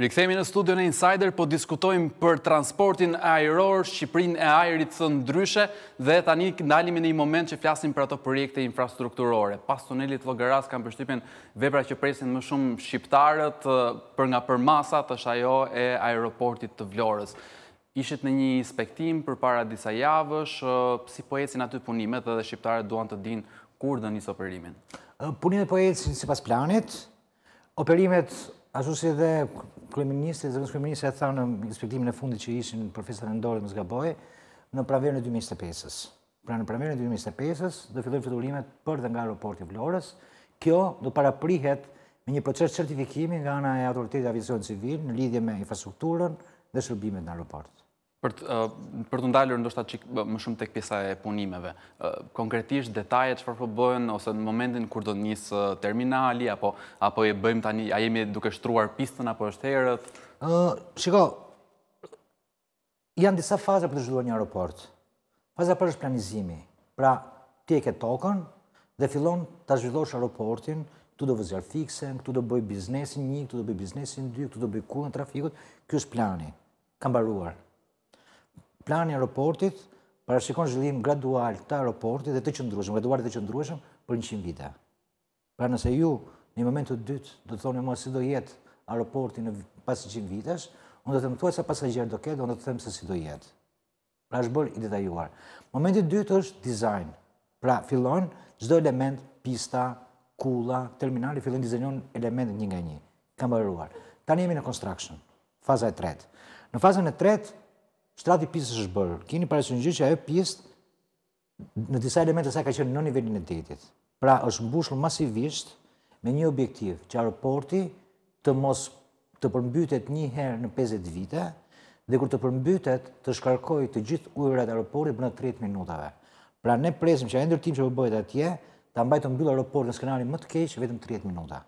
Rikëthemi në studio në Insider, po diskutojmë për transportin aeror, Shqiprin e aerit së ndryshe, dhe tani nalimi në i moment që flasim për ato projekte infrastrukturore. Pas tunelit Logaras kam përshtypin vepra që presin më shumë shqiptarët për nga përmasa të shajo e aeroportit të vlorës. Ishit në një inspektim për para disa javësh, si po ecin aty punimet dhe shqiptarët duan të din kur dhe një operimin? Punimet po ecin si pas planit, operimet Ashtu si edhe kryeministri, zëvendës kryeministri e thënë në inspektimin e fundi që ishin profesor në ndorë dhe zgaboj, në praverën e 2005-ës. Pra në praverën e 2005-ës dhe fillojnë fiturimet për dhe nga aeroporti Vlorës, kjo do paraprihet me një proces certifikimi nga nga e autoritetit avizion civil në lidhje me infrastrukturën dhe shërbimet në aeroportit. Për të ndalur ndoshta më shumë tek pjesa e punimeve, konkretisht detajet që farfë po bëjnë, ose në momentin kur do njësë terminali, apo e bëjmë tani, a jemi duke shtruar pistën, apo është herët? Shiko, janë disa faza për të zhduar një aeroport. Faza për është planizimi. Pra, ti e ke tokën dhe fillon të zhvillosh aeroportin, këtu do vëzjarë fiksen, këtu do bëj biznesin një, këtu do bëj biznesin dy, këtu do bëj kullën trafikut, kjo është planin, kam baruarë plani aeroportit parashikon zhvillim gradual të aeroportit dhe të qëndrueshëm, gradual të qëndrueshëm për 100 vite. Pra nëse ju në moment të dytë do të thoni mua si do jetë aeroporti në pas 100 vitesh, unë do të them thua se pasagjer do ketë, unë do të them se si do jetë. Pra është bërë i detajuar. Momenti dytë është design. Pra fillon çdo element, pista, kulla, terminali fillojnë dizajnon elementet një nga një. Kam mbaruar. Tani jemi në construction, faza e tretë. Në fazën e tretë shtrati pjesës është bërë. Keni parasysh një që ajo pjesë në disa elemente sa ka qenë në nivelin e detit. Pra është mbushur masivisht me një objektiv që aeroporti të mos të përmbytet një herë në 50 vite dhe kur të përmbytet të shkarkoj të gjithë ujërat e për brenda 30 minutave. Pra ne presim që ai ndërtim që po bëhet atje ta mbajë të mbyllë aeroport në skenarin më të keq vetëm 30 minuta.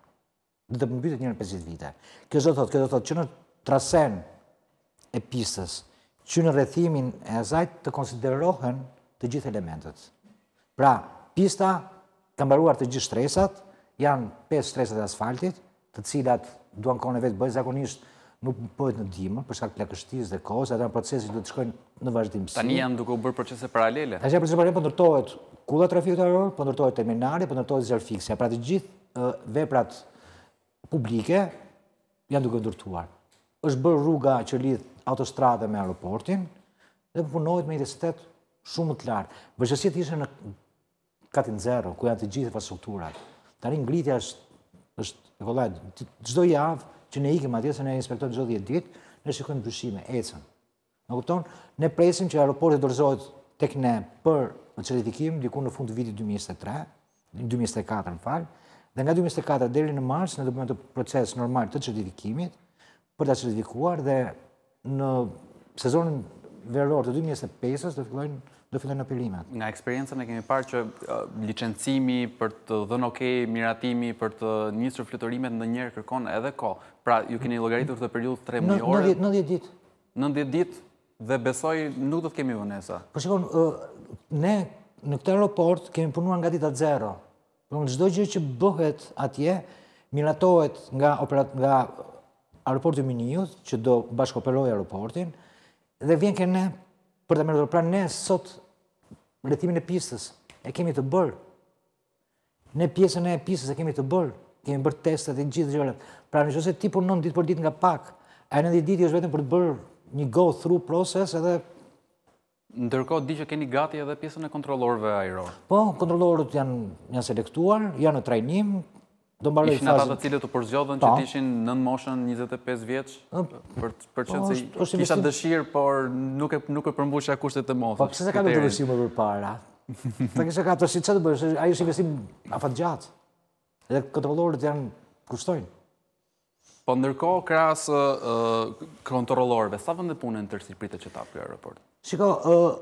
Dhe të përmbytet një herë në 50 vite. Kjo do thotë, kjo thotë që në trasen e pistës që në rrethimin e azajt të konsiderohen të gjithë elementët. Pra, pista të mbaruar të gjithë stresat, janë 5 stresat e asfaltit, të cilat duan kohën vetë vet zakonisht nuk bëhet në dimë për shkak të lagështisë dhe kohës, në procesi do të shkojnë në vazhdimsi. Tani janë duke u bërë procese paralele. Tash janë procese paralele, po ndërtohet kulla trafiku të rrugës, po ndërtohet terminali, po ndërtohet zgjar fikse. Pra të gjithë veprat publike janë duke ndërtuar është bërë rruga që lidhë autostrade me aeroportin dhe përpunojt me intensitet shumë të lartë. Vëqësit ishe në katin zero, ku janë të gjithë infrastrukturat. Të arin ngritja është, e kolla, gjdo javë që ne ikim atje, se ne inspektojnë gjdo djetë ditë, ne shikojnë ndryshime, ecën. Në kupton, ne presim që aeroportit dorëzohet tek ne për në qëllitikim, diku në fund të vitit 2003, 2004 në falë, dhe nga 2004 deri në mars, në dokument proces normal të qëllitikimit, për të qëllifikuar dhe në sezonin verëror të 2005-ës fillojnë do fillojnë në pirimet. Nga eksperiencën e kemi parë që licencimi për të dhënë okej, miratimi për të njësër fletorimet në njërë kërkon edhe ko. Pra, ju keni logaritur të periud 3 mujore. 90 ditë. 90 ditë dit, dhe besoj nuk do të kemi vënesa. Po shikon, ne në këtë aeroport kemi punuar nga dita zero. Po në gjithë gjë që bëhet atje, miratohet nga, operat, nga aeroportin Minijut, që do bashkoperoj aeroportin, dhe vjen kërë ne për të mërëdhërë. Pra ne sot rëthimin e pistës e kemi të bërë. Ne pjesën e pistës e kemi të bërë. Kemi bërë testet e gjithë gjëllet. Pra në qëse ti punon ditë për ditë nga pak, a në ditë ditë jo është vetëm për të bërë një go through process edhe... Ndërko, di që keni gati edhe pjesën e kontrolorve aerorë? Po, kontrolorët janë selektuar, janë në trajnim, Do mbaroj fazën. Ishin ata të cilët u përzgjodhën që ishin nën moshën 25 vjeç për për çënse po, kisha investim... dëshirë, por nuk e nuk e përmbushja kushtet e mosës. Po pse se ka ndërtuar më përpara? Ta kisha ka të shi çfarë bësh? Ai është investim afatgjat. Edhe kontrollorët janë kushtojnë. Po ndërkohë krahas uh, kontrollorëve, sa vende punën tërësi pritet që ta bëjë raport. Shiko, uh,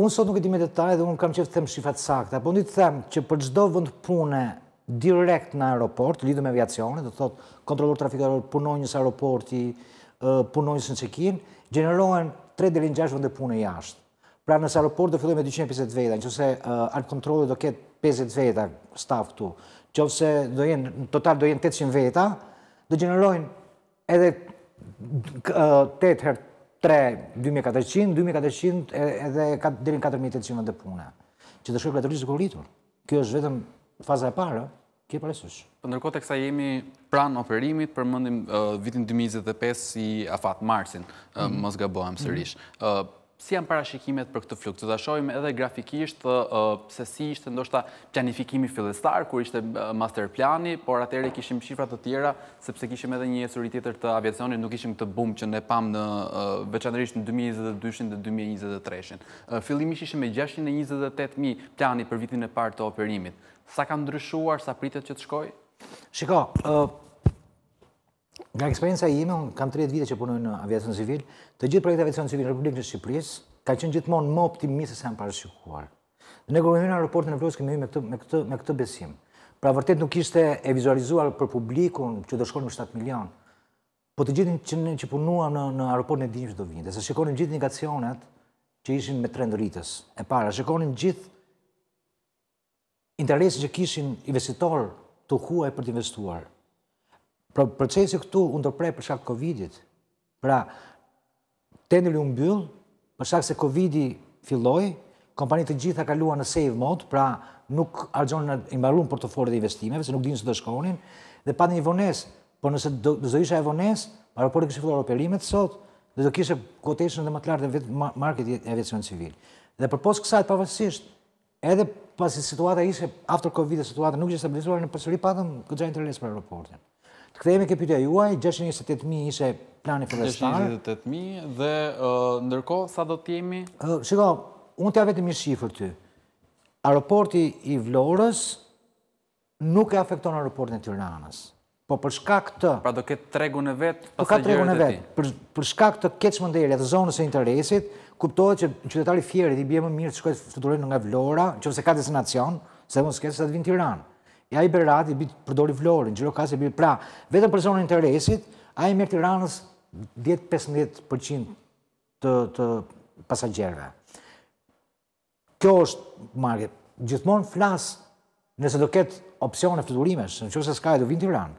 Unë sot nuk e di me detaj dhe unë kam qëfë të them shifat sakta, po në të them që për gjdo vënd pune direkt në aeroport, lidhë me aviacionit, dhe thotë kontrolur trafikator, punojnës aeroporti, punojnës në qekin, generohen 3 dhe 6 vënde punë e jashtë. Pra nësë aeroport dhe fillu me 250 veta, në qëse art kontrolit do ketë 50 veta staf këtu, qëse do jenë, në total do jenë 800 veta, dhe generohen edhe 8 x 3, 2400, 2400 edhe dhe 4800 vende punë. Që dhe shkërë të kërritur. Kjo është vetëm faza e parë, kje parasysh. Për po nërkot e kësa jemi pranë oferimit për mëndim vitin 2025 si afat Marsin, mos ga bohem sërish. Mhm si janë parashikimet për këtë flukë, të të shojmë edhe grafikisht se si ishte ndoshta planifikimi fillestar, kur ishte master plani, por atere kishim shifrat të tjera, sepse kishim edhe një jesuri tjetër të aviacionit, nuk ishim të bum që ne pam në veçanërisht në 2022 dhe 2023. Fillimisht ishim me 628.000 plani për vitin e partë të operimit. Sa ka ndryshuar, sa pritet që të shkoj? Shiko, Nga eksperienca ime, unë kam 30 vite që punoj në aviacion civil, të gjithë projekte aviacion civil në Republikën e Shqipërisë ka qenë gjithmonë më optimiste se janë parashikuar. Ne kur në aeroportin e Vlorës kemi me këtë me këtë me këtë besim. Pra vërtet nuk ishte e vizualizuar për publikun që do në 7 milion. Po të gjithë që ne që punuam në në aeroportin e dinjë që do vinte. se shikonim gjithë negacionet që ishin me trend rritës. E para shikonim gjithë interesin që kishin investitor të huaj për të investuar. Pra procesi këtu u ndërprej për të Covidit. Pra tenderi u mbyll për shkak se Covidi filloi, kompanitë të gjitha kaluan në save mode, pra nuk argjonin të mbaruan portofolin e investimeve, se nuk dinin se do shkonin dhe pa një vonesë. Por nëse do, do isha e vonesë, aeroporti kishte filluar operimet sot dhe do kishte quotation edhe më të lartë vetë market i aviacionit civil. Dhe për pos kësaj pavarësisht, edhe pasi situata ishte after Covid, situata nuk ishte stabilizuar në përsëri patëm gjithë interes për aeroportin. Të kthehemi ke juaj, 628000 ishte plani fillestar. 628000 dhe ndërkohë sa do të jemi? Shiko, unë t'ja vetëm një shifër ty. Aeroporti i Vlorës nuk e afekton aeroportin e Tiranës. Po për shkak të Pra do ketë tregun e vet Do Po ka tregun e vet. Për këtë shkak të dhe zonës e interesit, kuptohet që qytetari fjerit i bje më mirë të shkojë të futuroj nga Vlora, nëse ka destinacion, se mos ketë të vinë Tiranë. Ja i berrati, bitë përdori vlorën, gjiro kasi bitë pra. Vetëm personë në interesit, a i mërë tiranës 10-15% të pasajgjerve. Kjo është marrë, gjithmonë flasë nëse do ketë opcione fluturimesh, në që se s'ka e do vindë tiranë.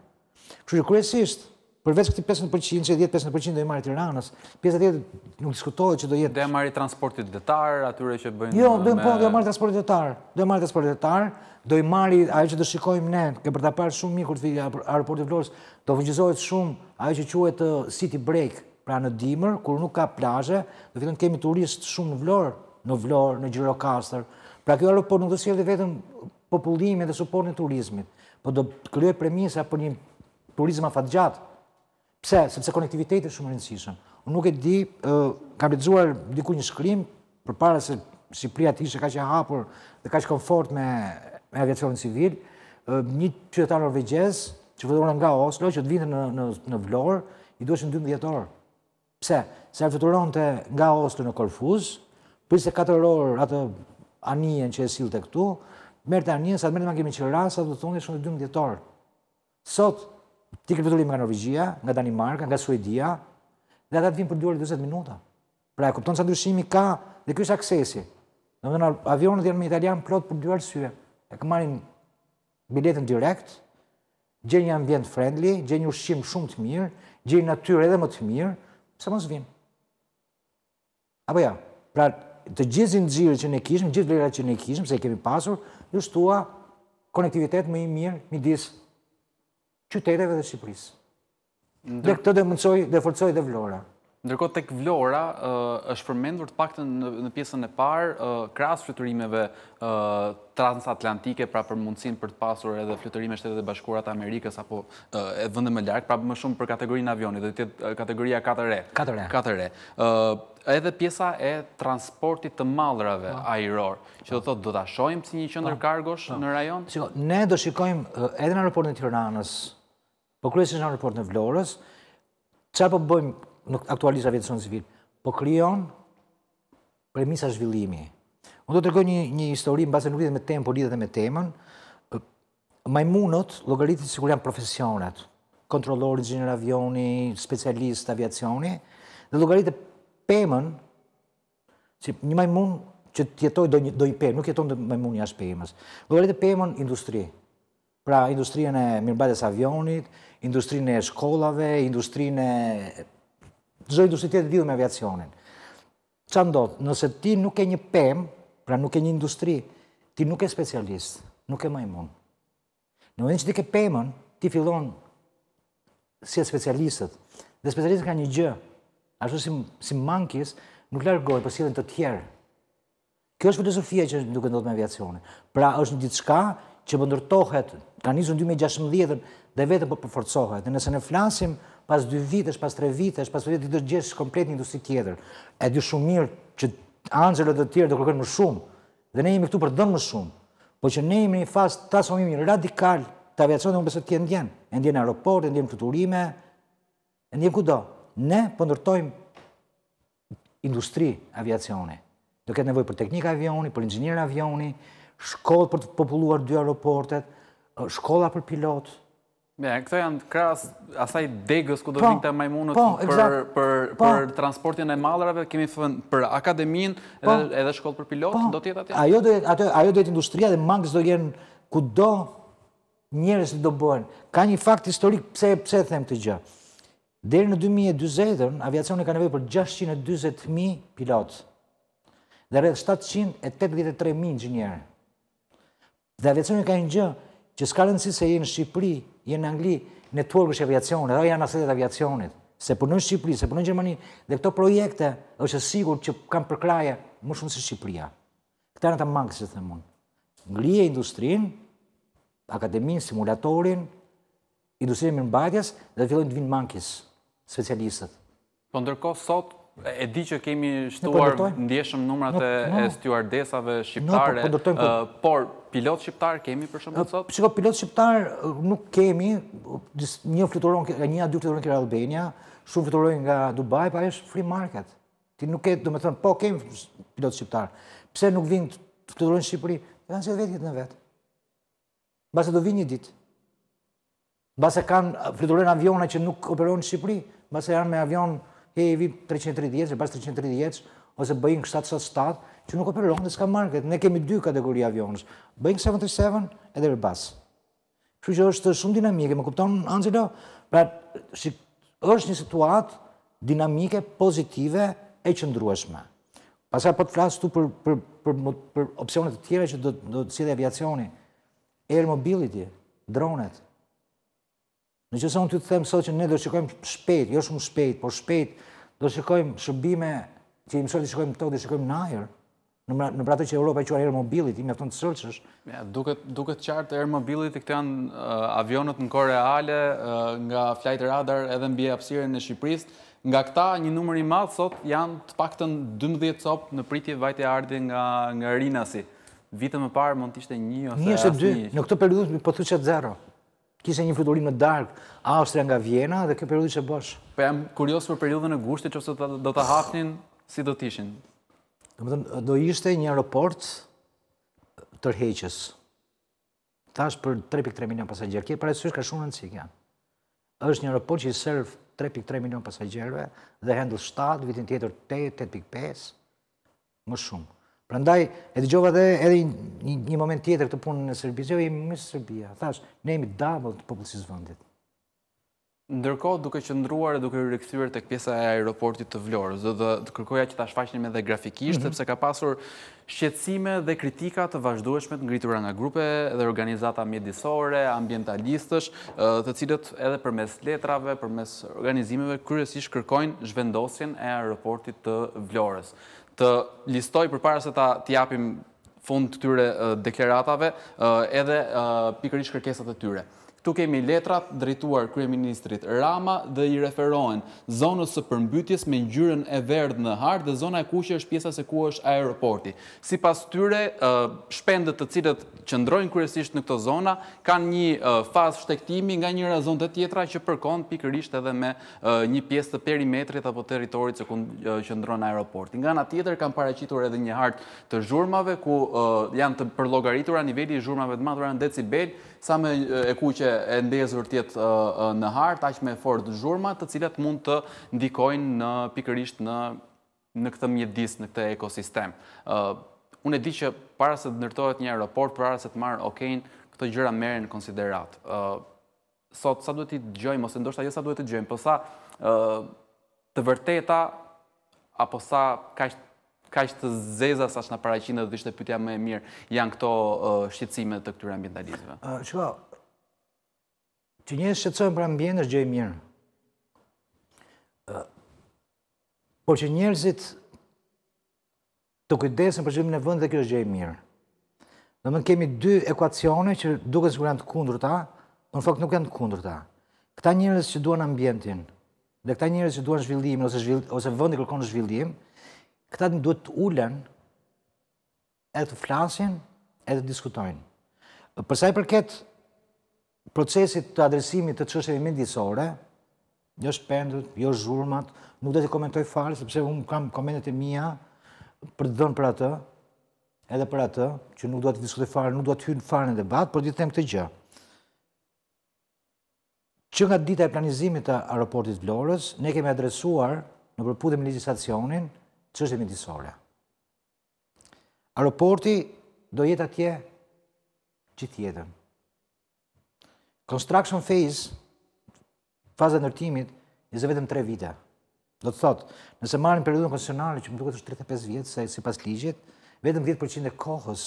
Kështë kërësishtë, përveç këti 50% që jetë 50% do i marit Tiranës, 50% nuk diskutohet që do jetë... Do i marit transportit detar, atyre që bëjnë... Jo, do i po, marit transportit detar, do i marit transportit detar, do i marit ajo që do shikojmë ne, ke për të parë shumë mikur të fi i Vlorës, do vëngjizohet shumë ajo që quet City Break, pra në dimër, kur nuk ka plazhe, do fitën kemi turist shumë në Vlorë, në Vlorë, në Gjirokastër, pra kjo aeroport nuk do si vetëm turizmit, po do premisa për një turizma fatë gjatë, Pse? Sepse konektiviteti është shumë rëndësishëm. Unë nuk e di, kam lexuar diku një shkrim përpara se Shqipëria të ishte kaq e hapur dhe kaq komfort me me aviacionin civil, një qytetar norvegjez që vëdhuron nga Oslo që të vinte në në në Vlorë, i duheshin 12 orë. Pse? Se fluturonte nga Oslo në Korfuz, pse 4 orë atë anijen që e sillte këtu, merrte anijen sa merrte me kimi që do të thonë shumë 12 orë. Sot ti kërpëtullim nga Norvegjia, nga Danimarka, nga Suedia, dhe ata të vinë për 20 minuta. Pra, e kupton sa ndryshimi ka dhe kjo është aksesi. Në më avionët janë me italian plot për dy syve. E këmarin biletën direkt, gjenjë ambient friendly, gjenjë ushqim shumë të mirë, gjenjë natyre edhe më të mirë, pëse më zvinë. Apo ja, pra të gjithë zinëzirë që ne kishëm, gjithë vlerat që ne kishëm, se kemi pasur, në shtua konektivitet më i mirë, midis qyteteve dhe Shqipërisë. Dhe këtë dhe dhe forcoj dhe vlora. Ndërkot të këtë vlora, është përmendur të pakten në pjesën e parë krasë fluturimeve transatlantike, pra për mundësin për të pasur edhe fluturime shtetet e bashkurat Amerikës, apo e vëndë më ljarë, pra më shumë për kategorinë avionit, dhe të kategoria 4E. 4E. 4E. Edhe pjesa e transportit të malrave po. aeror, që do të do të ashojmë si një qëndër po. kargosh po. në rajon? Ne do shikojmë edhe në aeroport në Tiranës, Po kryesisht që në report në Vlorës, çfarë po bëjmë në aktualisht aviacion civil? Po kryon premisa zhvillimi. Më do të tregoj një histori, në base nuk lidhet me temë, po lidhet dhe me temën, majmunot logaritit si kur janë profesionet, kontrolori, gjenër avioni, specialist aviacioni, dhe logaritit pemën pëmën, që një majmun që tjetoj do i pëmë, nuk jetoj në majmun një ashtë pëmës, logaritit pëmën industri, Pra, industrinë e mirëmbajtës avionit, industrinë e shkollave, industrinë e... Zdoj tjetër dhidhë me aviacionin. Qa ndodh, Nëse ti nuk e një pem, pra nuk e një industri, ti nuk e specialist, nuk e mund. Në vëndin që ti ke pemën, ti fillon si e specialistët. Dhe specialistët ka një gjë, ashtu si mankis, nuk largohet, për sidhën të tjerë. Kjo është filosofia që duke ndodhë me aviacionin. Pra, është një ditë shka që pëndërtohet, ka njëzën 2016 dhe vetëm po përforcohet, dhe nëse në flasim pas 2 vitesh, pas 3 vitesh, pas 3 vitesh, të gjesh komplet një industri tjetër, e dy shumë mirë që angjële dhe tjerë dhe kërkën më shumë, dhe ne jemi këtu për dëmë më shumë, po që ne jemi një fasë të asomimi një radikal të aviacion dhe më besët tjenë djenë, e ndjenë aeroport, e ndjenë këturime, e ndjenë kudo. Ne pëndërtojmë po industri aviacioni, do ketë nevoj për teknika avioni, për inxinjera avioni, shkollë për të populluar dy aeroportet, shkolla për pilotë. Me, këto janë krasë asaj degës ku do po, të të majmunët po, po. për transportin e malërave, kemi thënë për akademin edhe shkollë për pilotë, do tjetë atje? Ajo do jetë industria dhe mangës do jenë ku do njërës të do bëhen. Ka një fakt historik, pse them të gjë? Deri në 2020-ën, aviacione ka nevej për 620.000 pilotë dhe redhë 783.000 një njërë. Dhe aviacioni ka një gjë, që s'ka rëndësi se jenë në Shqipëri, jenë në Angli, në të urgësh e aviacioni, edhe janë asetet aviacionit, se përnën po Shqipëri, se përnën po Gjermani, dhe këto projekte është sigur që kam përkraje më shumë se Shqipëria. Këta në të mangë, se të themun. Ngrije industrin, akademin, simulatorin, industrinë më në dhe të fillojnë të vinë mangës, specialistët. Po ndërkohë, sot, E di që kemi shtuar ndjeshëm numrat e stewardesave shqiptare, por pilot shqiptar kemi për shumë të sot? Shiko, pilot shqiptar nuk kemi, një fluturon, një a dy fluturon kërë Albania, shumë fluturon nga Dubai, pa po e shë free market. Ti nuk e, du me thënë, po kemi pilot shqiptar. Pse nuk vinë të fluturon në Shqipëri? E në që vetë jetë në vetë. Basë do vinë një ditë. Basë e kanë fluturon avionaj që nuk operojnë në Shqipëri, basë janë me avionë e vi 330 jetës, e pas 330 jetës, ose Boeing 777, që nuk operon dhe s'ka market. Ne kemi dy kategori avionës, Boeing 737 edhe Airbus. Që që është shumë dinamike, më kuptonë, Angelo, pra, është një situatë dinamike, pozitive, e qëndrueshme. Pasa për po të flasë tu për, për, për, opcionet të tjere që do, do të si dhe aviacioni, air mobility, dronet, Në që se unë të të themë sot që ne do shikojmë shpejt, jo shumë shpejt, por shpejt, do shikojmë shëbime që i mësërë të shikojmë të, do shikojmë në ajer, në pratë që Europa e quar air mobility, me të të sërqësh. Duket qartë air mobility, këtë janë uh, avionët në kore ale, uh, nga flight radar, edhe në bje apsire në Shqipërist. Nga këta, një numër i madhë sot janë të pak të në 12 copë në pritje vajtë e ardi nga rinasi. Vitë më parë mund të ishte një ose asë një. Një dy, në këtë periudhë po të që të zero. Kishte një fluturim në dark, Austria nga Vjena dhe kjo periudhë që bosh. Po jam kurioz për periudhën e gushtit, nëse do ta hapnin, si do të ishin? do ishte një aeroport tërheqës. Tash për 3.3 milion pasagjerë, kjo parasysh ka shumë rëndësi janë. Është një aeroport që i serv 3.3 milion pasagjerëve dhe handle 7, vitin tjetër 8, 8.5, më shumë. Prandaj e dëgjova edhe edhe një, moment tjetër të punën në Serbisë, Jo, jemi në Serbi. Thash, ne jemi double të popullsisë vendit. Ndërkohë duke qëndruar e duke rikthyer tek pjesa e aeroportit të Vlorës, do të kërkoja që ta me edhe grafikisht mhm. sepse ka pasur shqetësime dhe kritika të vazhdueshme të ngritura nga grupe dhe organizata mjedisore, ambientalistësh, të cilët edhe përmes letrave, përmes organizimeve kryesisht kërkojnë zhvendosjen e aeroportit të Vlorës të listoj për se ta t'japim fund të tyre deklaratave edhe pikërish kërkesat të tyre. Tu kemi letrat drejtuar Kryeministrit Rama dhe i referohen zonës së përmbytjes me njyren e verdë në hartë dhe zona e që është pjesa se ku është aeroporti. Si pas tyre, shpendet të cilët qëndrojnë kryesisht në këto zona, kanë një fazë shtektimi nga njëra zonë të tjetra që përkon pikërisht edhe me një pjesë të perimetrit apo teritorit që qëndrojnë aeroporti. Nga nga tjetër kanë paracitur edhe një hartë të zhurmave, ku janë të përlogaritura niveli zhurmave të madhura në decibel, sa me e kuqe e ndezur tjetë në hartë, aq me fordë zhurma të cilat mund të ndikojnë në pikërisht në këtë mjedis, në këtë ekosistem. Unë e di që para se të nërtojt një aeroport, para se të marrë okejnë, këto gjëra merën në konsideratë. Sot, sa duhet i të gjojmë, ose ndoshta jo sa duhet i të gjojmë, për po sa të vërteta, apo sa ka ka që të zezë, sa që në paracinë dhe dhishtë e pytja me mirë, janë këto shqecime të këtyre ambientalizme? Qëka, të njësë shqecojnë për ambient është gjëjë mirë. Por që njërzit të kujdesin për që e vënd dhe kjo është gjëjë mirë. Në mënë kemi dy ekuacione që duke së kërë janë të kundur ta, në në fakt nuk janë të kundur ta. Këta njërzit që duan ambientin, dhe këta njërzit që duan zhvillimin, ose vëndi kërkon zhvillim, këta të duhet të ulen, edhe të flasin, edhe të diskutojnë. Përsa i përket procesit të adresimit të qështë e mendisore, një jo është një jo është zhurmat, nuk dhe të komentoj farë, sepse unë kam komendet e mija për të dhënë për atë, edhe për atë, që nuk dhe të diskutoj farë, nuk dhe të hynë farë në debat, për ditë të temë këtë gjë. Që nga dita e planizimit të aeroportit Vlorës, ne kemi adresuar në përpudim legislacionin, është e mindisore. Aeroporti do jetë atje që tjetën. Construction phase, faza nërtimit, njëzë vetëm 3 vite. Do të thotë, nëse marrin periodin konsionale, që më duke të është 35 vjetë, se si pas ligjit, vetëm 10% e kohës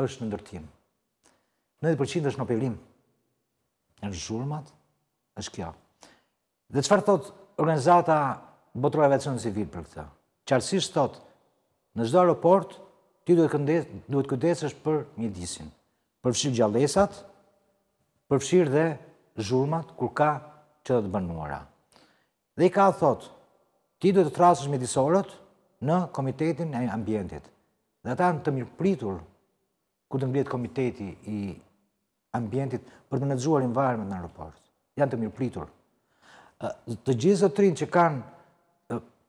është në ndërtim. 90% është në operim. Në zhurmat, është kjo. Dhe qëfar thotë organizata botrojave të në civil për këtë? të thot, në zdo aeroport, ty duhet këndesësht për mjedisin, përfshirë gjaldesat, përfshirë dhe zhurmat, kur ka që dhe të bënuara. Dhe i ka thot, ti duhet të me mjedisorët në Komitetin e Ambientit. Dhe ta në të mirë pritur, ku të ngritë Komiteti i Ambientit për të nëzhuar environment në aeroport. Janë të mirë pritur. Të gjithë të trinë që kanë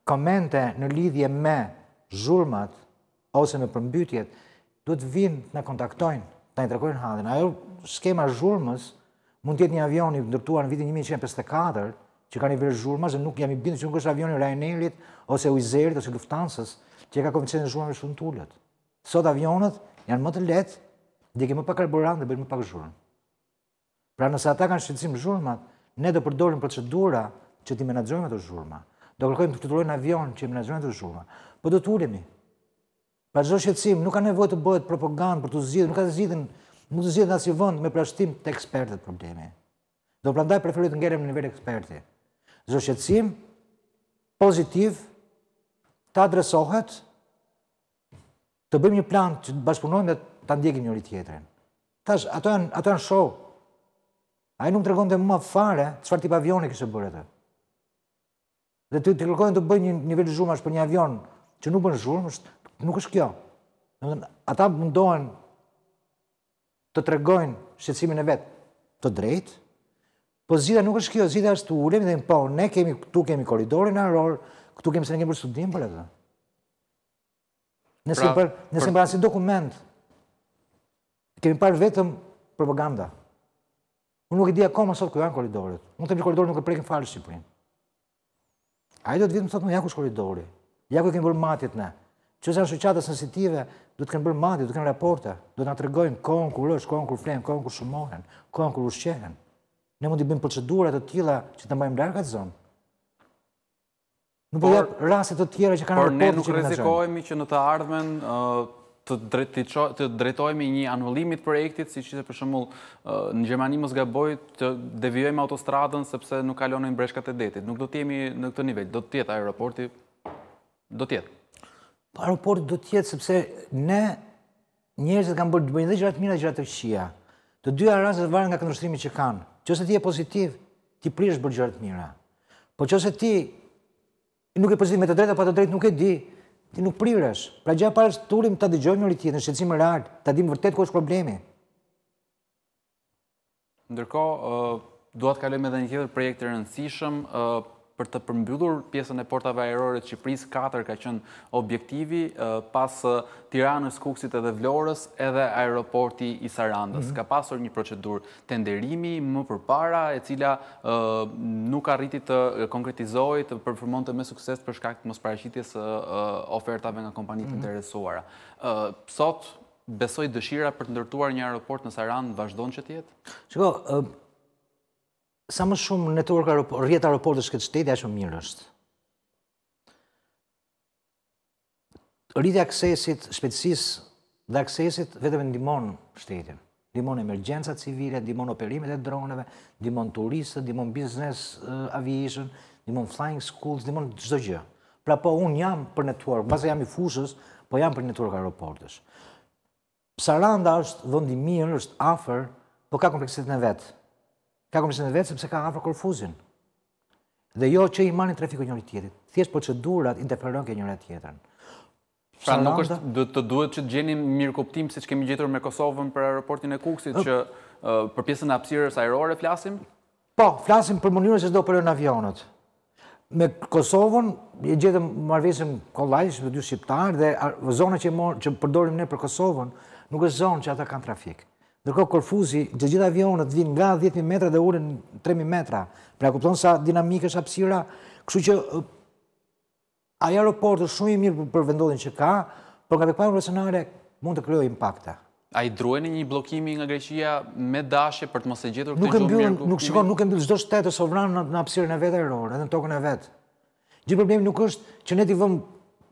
komente në lidhje me zhurmat ose me përmbytjet, duhet të vinë të në kontaktojnë, të në trekurin halin. Ajo skema zhurmës mund tjetë një avion i ndërtuar në vitin 1954, që ka një verë zhurma, zë nuk jam i bindë që nuk është avionin Rajnerit, ose Uizerit, ose luftansës, që e ka konfiqenë në me shumë tullet. Sot avionet janë më të letë, dhe ke më pak karburant dhe bëjnë më pak zhurmë. Pra nëse ata kanë shqytësim zhurma, ne do përdorim procedura që ti menadzojmë ato zhurma do kërkojmë të fluturojnë avion që më nëzërën të shumë, po do të ulemi. Për gjithë shqetsim, nuk ka nevoj të bëhet propagandë për të zhjithë, nuk ka të zhjithën, nuk të zhjithën asë i vënd me prashtim të ekspertët problemi. Do plandaj preferit në në nivel eksperti. Gjithë shqetsim, pozitiv, të adresohet, të bëjmë një plan që të bashkëpunojmë dhe të ndjekim njëri tjetërin. Tash, ato janë, ato janë show. A i nuk të regon të më fare, qëfar tip avioni kështë bërë të dhe të të kërkojnë të bëjnë një nivel zhumash për një avion që nuk bënë zhurëm, nuk është kjo. Ata mundohen të tregojnë shqecimin e vetë të drejt, po zhida nuk është kjo, zhida është të ulem dhe në po, ne kemi, këtu kemi koridorin aror, këtu kemi se ne kemi për studim për e të. Nësë kemi pra, për, nësë kemi për asin dokument, kemi parë vetëm propaganda. Unë nuk i di akoma sot kjo janë koridorit. Unë të më që koridorit nuk e prekin falë Shqipërin. Ai do të vitë më thotë më jaku shkorridori. Jaku i kemi bërë matit ne. Që janë shoqata sensitive, do të kemi bërë matit, do të kemi raporte, do të na tregojnë kohën kur është, kohën kur flen, kohën kur shmohen, kohën kur ushqehen. Ne mund të bëjmë procedura të tilla që të mbajmë larg atë zonë. Nuk po jap raste të tjera që kanë raporte që Por ne nuk rrezikohemi që në të ardhmen të drejtojme një anullimit projektit, si që për shumë në Gjermani më zgaboj të devijojme autostradën sepse nuk kalonin breshkat e detit. Nuk do t'jemi në këtë nivel. Do t'jetë aeroporti? Do t'jetë? Po aeroporti do t'jetë sepse ne njerëzit kanë bërë dhe gjratë mira gjratë të qia. Të dy arrasët varën nga këndrështrimi që kanë. Qëse ti e pozitiv, ti prirësht bërë gjratë mira. Po se ti nuk e pozitiv me të të drejtë nuk e di, ti nuk prirësh. pra gjaja parë turim ta dëgjojmë njëri rritje në shësim real ta dimë vërtet ku është problemi ndërkohë ë dua të kalojmë edhe një tjetër projekt të rëndësishëm ë për të përmbyllur pjesën e portave aerore të Shqipëris, 4 ka qënë objektivi pas tiranës kuksit edhe vlorës edhe aeroporti i Sarandës. Mhm. Ka pasur një procedur të nderimi më për para, e cila nuk arriti të konkretizoj të performon të me sukses për shkakt mos parashitjes ofertave nga kompanit mhm. interesuara. Sot, besoj dëshira për të ndërtuar një aeroport në Sarandë, vazhdojnë që tjetë? Qëko, sa më shumë network aeroport, rjetë aeroportës këtë shteti, aqë më mirë është. Rritë aksesit, shpetsis dhe aksesit vetëve ndimon shtetin. Ndimon emergjensat civile, ndimon operimet e droneve, ndimon turistët, ndimon business eh, aviation, ndimon flying schools, ndimon gjithë gjë. Pra po, unë jam për network, base jam i fushës, po jam për network aeroportës. Saranda është vëndi mirë, është afer, po ka kompleksitet në vetë. Ka komisionin e vetë sepse ka afrë korfuzin. Dhe jo që i marrin trafiko njëri tjetit. Thjesht procedurat interferon ke njëri tjetërën. Pra nuk është të duhet që të gjenim mirë kuptim si që kemi gjetur me Kosovën për aeroportin e Kuksit që për pjesën e apsirës aerore flasim? Po, flasim për mënyrën se do përën avionët. Me Kosovën e gjetëm marvesim kollajsh për dy shqiptarë dhe zonë që përdorim ne për Kosovën nuk është zonë që ata kanë trafik. Ndërkohë kur fuzi, të gjitha avionët vin nga 10000 metra dhe ulën 3000 metra. Pra kupton sa dinamike është hapësira, kështu që ai aeroport është shumë i mirë për vendodhjen që ka, por nga pikpamja profesionale mund të krijojë impakte. Ai druheni një bllokim nga Greqia me dashje për të mos e gjetur këtë gjë mirë. Nuk shikon, nuk e mbyll çdo shtet të sovran në hapësirën e vet aerore, edhe në tokën e vet. Gjithë problemi nuk është që ne ti vëmë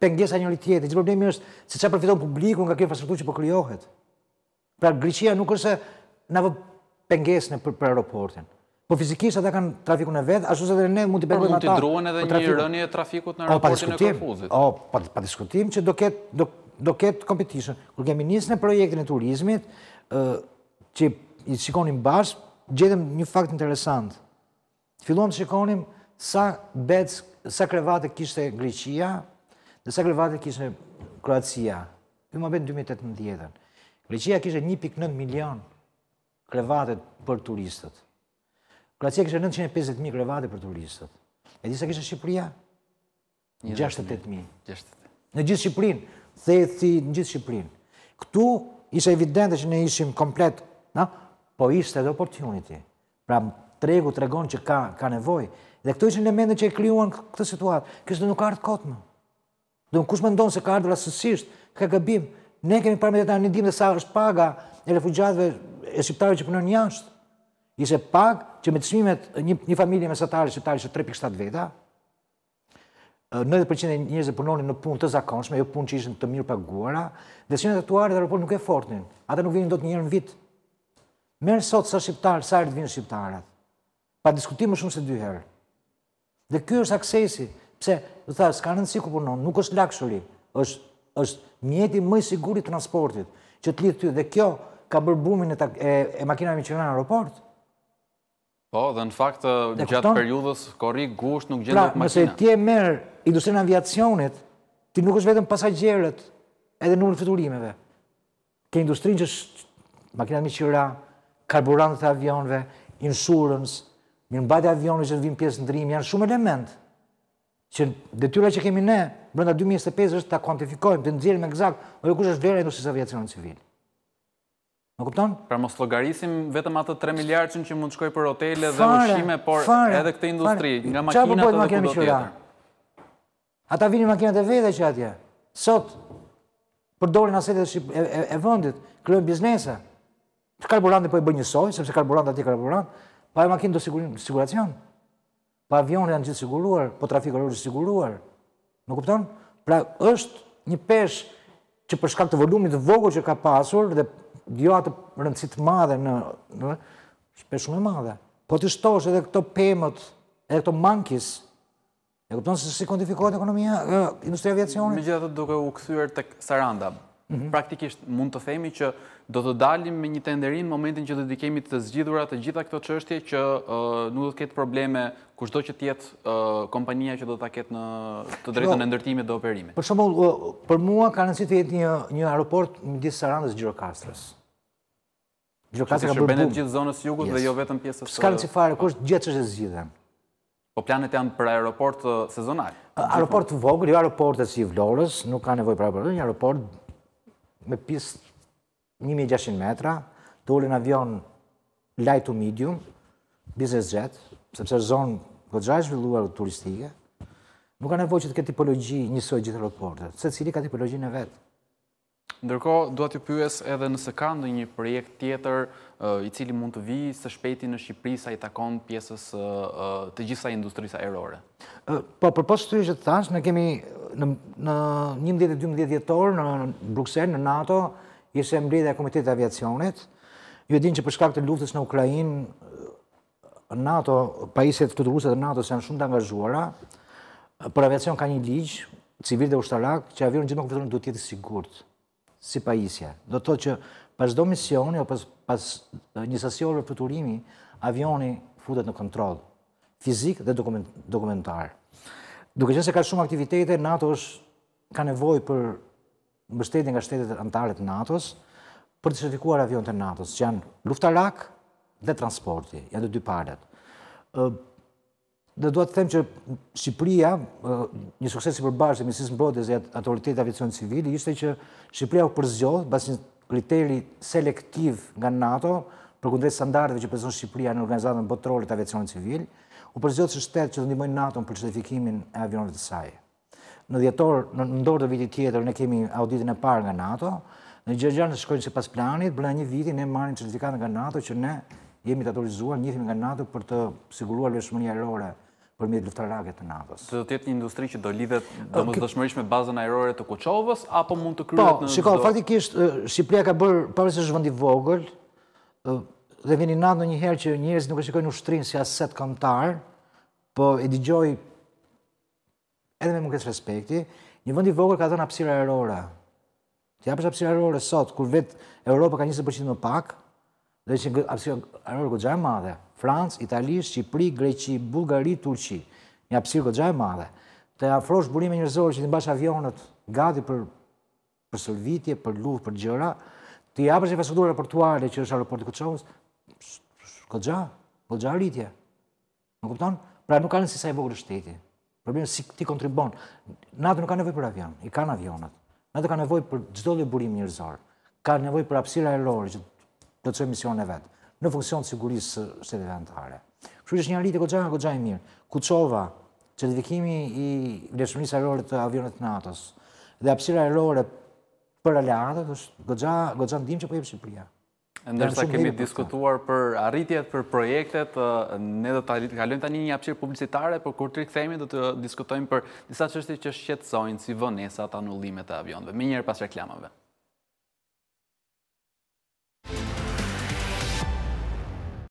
pengesa njëri tjetrit, gjithë problemi është se çfarë përfiton publiku nga kjo infrastrukturë që po krijohet. Pra Greqia nuk është se na vë për aeroportin. Po fizikisht ata kanë trafikun e vet, ashtu se dhe ne mund të po bëjmë ata. Mund të ndrohen edhe një rënie e trafikut në aeroportin e kërfuzit. O, pa diskutim që do ket do ket kompetishën. Kur kemi nisën projektin e turizmit, ë që i shikonin bash, gjetëm një fakt interesant. Filon të shikonim sa bec, sa krevate kishte Greqia dhe sa krevate kishte Kroacia. Për më në 2018-ën. Greqia kishe 1.9 milion krevatet për turistët. Greqia kishe 950.000 krevatet për turistët. E disa kishe Shqipëria? 68.000. Në gjithë Shqipërin. Thethi në gjithë Shqipërin. Këtu ishe evidente që ne ishim komplet, po ishte edhe opportunity. Pra tregu të regon që ka nevoj. Dhe këtu ishe në mende që e kryuan këtë situatë. Kështë dhe nuk ardhë kotë më. Dhe në kush më ndonë se ka ardhë rasësisht, ka gëbim, ne kemi parë me të tani dimë dhe sa është paga e refugjatëve e shqiptarëve që punën jashtë. Ishe pag që me të shmimet një, një familje me satarë, shqiptarë që 3.7 veta, 90% e njëzë punonin në punë të zakonshme, jo punë që ishën të mirë paguara, dhe shqinë të tuarë e aeroport nuk e fortin. Ata nuk vinin do të njërë në vitë. Merë sot sa shqiptarë, sa erë të vinë shqiptarët. Pa diskutimë shumë se dy herë. Dhe kjo është aksesi, pse, dhe thasë, ka rëndësi ku punon, nuk është lakshuri, është është mjeti më i i transportit që të lidhë ty dhe kjo ka bërë bumin e makinat me qërëna në aeroport. Po, dhe në fakt, gjatë periudës, kori, gusht, nuk gjendë pra, makina. Pra, mëse ti e merë industrinë aviacionit, ti nuk është vetëm pasajgjerët edhe në fiturimeve. Ke industrinë që është makinat me qëra, karburantët e avionve, insurance, mirëmbajt e avionve që të vim pjesë drimë, janë shumë elementë që detyra që kemi ne brenda 2025 është ta kuantifikojmë, të nxjerrim eksakt ose jo kush është vlera e ndosjes aviacionit civil. Më kupton? Pra mos llogarisim vetëm ato 3 miliardë që mund të shkojë për otele dhe ushqime, por fare, edhe këtë industri fare. nga makinat apo do të Ata vinin makinat e vëdhë që atje. Sot përdorin asetet e, e, e vendit, krijojnë biznese. Të karburanti po e bën njësoj, sepse karburanti aty karburant, pa makinë do sigurim, siguracion pa avion janë gjithë siguruar, po trafik rrugë është siguruar. Në kupton? Pra është një peshë që për shkak të volumit të vogël që ka pasur dhe jo atë rëndësi të madhe në, shpesh shumë e madhe. Po ti shtosh edhe këto pemët, edhe këto mankis. E kupton se si kuantifikohet ekonomia industria aviacionit? Megjithatë, duke u kthyer tek Saranda, mhm. praktikisht mund të themi që do të dalim me një tenderin në momentin që do të kemi të zgjidhura të gjitha këto çështje që nuk do të ketë probleme kushdo që tjetë kompanija kompania që do ta ketë në të drejtën e ndërtimit dhe operimit. Për shumë, për mua ka rëndësi të jetë një një aeroport midis Sarandës Gjirokastrës. Gjirokastra ka bërë të gjithë zonës jugut dhe jo vetëm pjesës së. Ska rëndësi fare kush po. gjatë çështës zgjidhen. Po planet janë për aeroport sezonal. Aeroport vogël, jo aeroport si Vlorës, nuk ka nevojë për aeroport, një aeroport me pistë 1600 metra, dole në avion light to medium, business jet, sepse zonë godra e zhvilluar turistike, nuk ka nevoj që të këtë tipologji njësoj gjithë aeroportet, se cili ka tipologi në vetë. Ndërko, duat ju pyës edhe nëse ka ndë një projekt tjetër eh, i cili mund të vi së shpeti në Shqipëri sa i takon pjesës eh, eh, të gjitha industrisa erore? Po, për posë të gjithë të tansë, në kemi në 11-12 djetëtorë në Bruxelles, në NATO, ishe mbledhe e Komitetet Aviacionit, ju e din që shkak të luftës në Ukrajin, NATO, pajisjet të të e NATO se janë shumë të angazhuara, për aviacion ka një ligjë, civil dhe ushtarak, që avion në gjithë më këtë të jetë tjetë sigurët, si pajisja. Do të të që pas do misioni, o pas një sasjore për fluturimi, avioni futet në kontrol, fizik dhe dokumentar. Dukë qenë se ka shumë aktivitete, NATO është ka nevoj për mbështetje nga shtetet anëtare të NATO-s për të shëtikuar avion të NATO-s, që janë luftarak dhe transporti, janë të dy paret. Dhe duhet të them që Shqipëria, një sukses i përbashë të misisë mbrodjes e autoritetet aviacionit civil, ishte që Shqipëria u përzgjohë, basë një kriteri selektiv nga NATO, për këndrejtë sandarëve që përzgjohë Shqipëria në organizatën botërore të aviacionit civil, u përzgjohë që shtetë që të ndimojnë NATO-në për qëtifikimin e avionëve të sajë në djetor, në ndorë të vitit tjetër, ne kemi auditin e parë nga NATO, në gjërgjërë në shkojnë që pas planit, bërë një vitin, ne marim certifikat nga NATO, që ne jemi të autorizua njëthim nga NATO për të siguruar lëshmënja aerore për mjetë luftarake të NATO-s. Të do tjetë një industri që do lidhet dhe dëshmërisht dëshmërish me bazën aerore të Kuqovës, apo mund të po, kryet në... Po, shiko, faktikisht, Shqipria ka bërë, përës vogël, dhe vini natë në njëherë që njërës nuk e shikojnë ushtrinë si aset kontar, po e digjoj edhe me mungesë respekti, një vëndi vogël ka dhënë apsira erora. Të japësh apsira erora sot, kur vetë Europa ka 20% më pak, dhe që në apsira erora këtë gjarë madhe. Francë, Itali, Shqipëri, Greqi, Bulgari, Turqi. Një apsira këtë e madhe. Të afrosh burime njërzorë që të mbash avionët, gati për për sëllvitje, për luft, për gjëra, të japësh e fasodur raportuare që është aeroporti këtë qohës, këtë gjarë, këtë gjarë rritje. Pra nuk kalën si sa i bogrë shteti. Problemi si ti kontribon. NATO nuk ka nevoj për avion, i ka në avionat. NATO ka nevoj për çdo lloj burim njërzor. Ka nevoj për apsira e lori që të të të mision e vetë. Në funksion të sigurisë së shtetet e antare. Që është një arrit e këtë gjaj e mirë. Kuqova, certifikimi i vikimi i të e të avionet s Dhe apsira e për aleatët, është goxha goxha dim që po jepë Shqipëria. Ndërsa kemi diskutuar për arritjet, për projektet, ne do të kalujem tani një apqirë publicitare, për kur të rikëthejmi do të diskutojmë për disa qështi që shqetsojnë si vënesat anullimet e avionve, me njerë pas reklamave.